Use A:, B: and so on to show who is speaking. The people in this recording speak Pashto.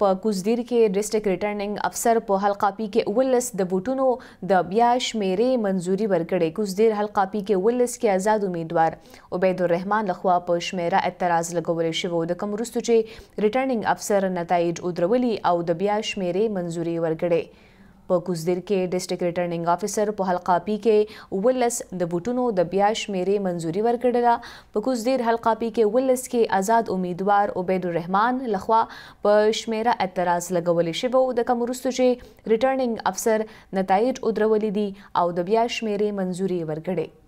A: په کوزدیر کې ډیسټریکټ ریټرننګ افسر په حلقه پی کې ولس د ووټونو د بیا شمیرې منځوري ورکړې کوزدیر حلقه پی کې ولس کې آزاد امیدوار عبید الرحمن لخوا په شمیره اعتراض لګولې شو د کوم رستو چې ریټرننګ افسر نتایج ودرولي او د بیا شمیرې منځوري ورکړې په کوزدیر کې ډیسټریکټ ریټرننګ افیسر په حلقه پی کې ولس د بوټونو د بیا شمیرې منځوري ورکړه په کوزدیر حلقه پی کې ولس کې آزاد امیدوار عبید الرحمن لخوا په شمیره اعتراض لګولې شوی د کمرستو چې ریټرننګ افسر نتایج ودرولې دي او د بیا شمیرې منځوري ورکړه